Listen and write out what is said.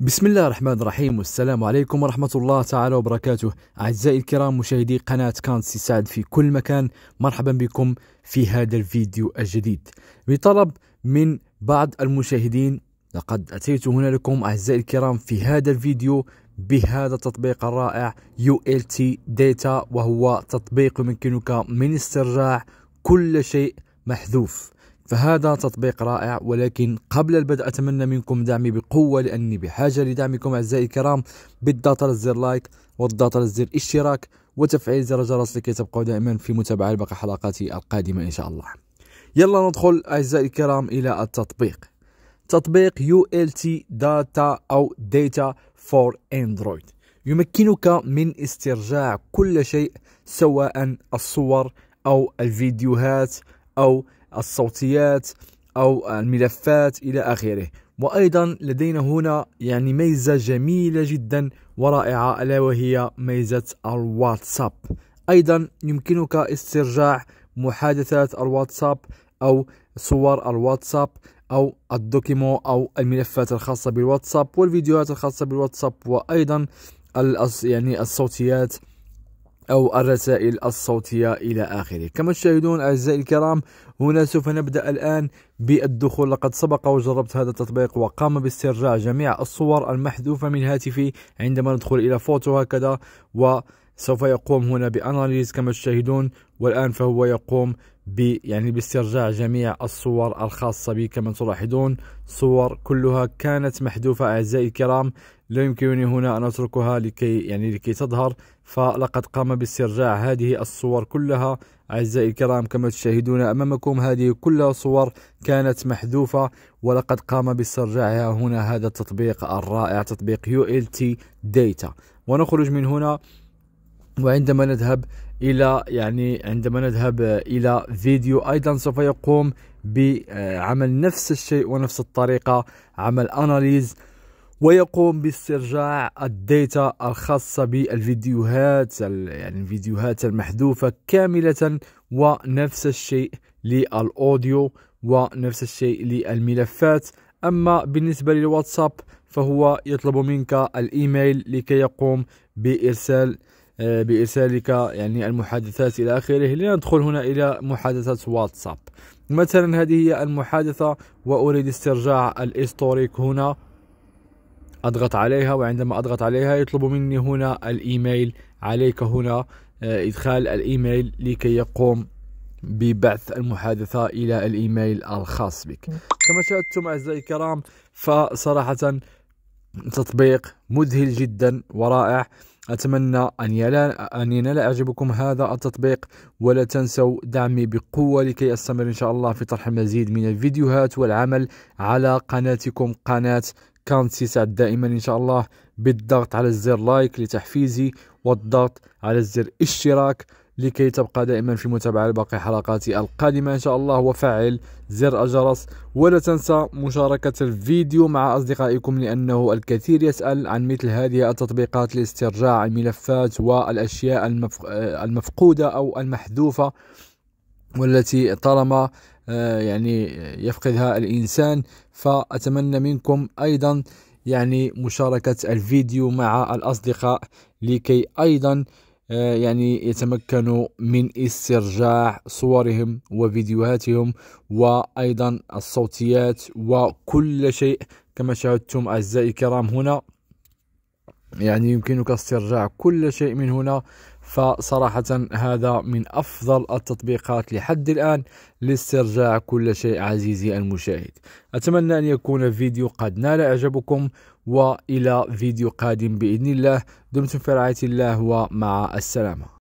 بسم الله الرحمن الرحيم والسلام عليكم ورحمة الله تعالى وبركاته أعزائي الكرام مشاهدي قناة كانسي سعد في كل مكان مرحبا بكم في هذا الفيديو الجديد بطلب من بعض المشاهدين لقد أتيت هنا لكم أعزائي الكرام في هذا الفيديو بهذا التطبيق الرائع ULT Data وهو تطبيق يمكنك من استرجاع كل شيء محذوف فهذا تطبيق رائع ولكن قبل البدء أتمنى منكم دعمي بقوة لأني بحاجة لدعمكم أعزائي الكرام بالضغط على زر لايك والضغط على زر اشتراك وتفعيل زر الجرس لكي تبقوا دائما في متابعة لباقي حلقاتي القادمة إن شاء الله يلا ندخل أعزائي الكرام إلى التطبيق تطبيق ULT Data أو Data for Android يمكنك من استرجاع كل شيء سواء الصور أو الفيديوهات أو الصوتيات أو الملفات إلى آخره وأيضا لدينا هنا يعني ميزة جميلة جدا ورائعة ألا وهي ميزة الواتساب أيضا يمكنك استرجاع محادثات الواتساب أو صور الواتساب أو الدوكيمو أو الملفات الخاصة بالواتساب والفيديوهات الخاصة بالواتساب وأيضا يعني الصوتيات أو الرسائل الصوتية إلى آخره كما تشاهدون أعزائي الكرام هنا سوف نبدأ الآن بالدخول لقد سبق وجربت هذا التطبيق وقام باسترجاع جميع الصور المحذوفة من هاتفي عندما ندخل إلى فوتو هكذا و سوف يقوم هنا باناليز كما تشاهدون والان فهو يقوم ب يعني باسترجاع جميع الصور الخاصه بي كما تلاحظون صور كلها كانت محذوفه اعزائي الكرام لا يمكنني هنا ان اتركها لكي يعني لكي تظهر فلقد قام باسترجاع هذه الصور كلها اعزائي الكرام كما تشاهدون امامكم هذه كلها صور كانت محذوفه ولقد قام باسترجاعها هنا هذا التطبيق الرائع تطبيق يو ال تي داتا ونخرج من هنا وعندما نذهب الى يعني عندما نذهب الى فيديو ايضا سوف يقوم بعمل نفس الشيء ونفس الطريقه عمل اناليز ويقوم باسترجاع الداتا الخاصه بالفيديوهات يعني الفيديوهات المحذوفه كامله ونفس الشيء للاوديو ونفس الشيء للملفات اما بالنسبه للواتساب فهو يطلب منك الايميل لكي يقوم بارسال آه، بإرسالك يعني المحادثات إلى آخره لندخل هنا إلى محادثة واتساب مثلا هذه هي المحادثة وأريد استرجاع الإستوريك هنا أضغط عليها وعندما أضغط عليها يطلب مني هنا الإيميل عليك هنا آه، إدخال الإيميل لكي يقوم ببعث المحادثة إلى الإيميل الخاص بك كما شاهدتم أعزائي الكرام فصراحة تطبيق مذهل جدا ورائع أتمنى أن, يلا أن ينال أعجبكم هذا التطبيق ولا تنسوا دعمي بقوة لكي أستمر إن شاء الله في طرح المزيد من الفيديوهات والعمل على قناتكم قناة كانت تسعد دائما إن شاء الله بالضغط على الزر لايك لتحفيزي والضغط على الزر اشتراك لكي تبقى دائما في متابعة لباقي حلقاتي القادمة إن شاء الله وفعل زر الجرس ولا تنسى مشاركة الفيديو مع أصدقائكم لأنه الكثير يسأل عن مثل هذه التطبيقات لاسترجاع الملفات والأشياء المفقودة أو المحذوفة والتي طالما آه، يعني يفقدها الإنسان فأتمنى منكم أيضا يعني مشاركة الفيديو مع الأصدقاء لكي أيضا آه، يعني يتمكنوا من استرجاع صورهم وفيديوهاتهم وأيضا الصوتيات وكل شيء كما شاهدتم أعزائي الكرام هنا يعني يمكنك استرجاع كل شيء من هنا فصراحة هذا من أفضل التطبيقات لحد الآن لاسترجاع كل شيء عزيزي المشاهد أتمنى أن يكون الفيديو قد نال إعجابكم وإلى فيديو قادم بإذن الله دمتم في رعاية الله ومع السلامة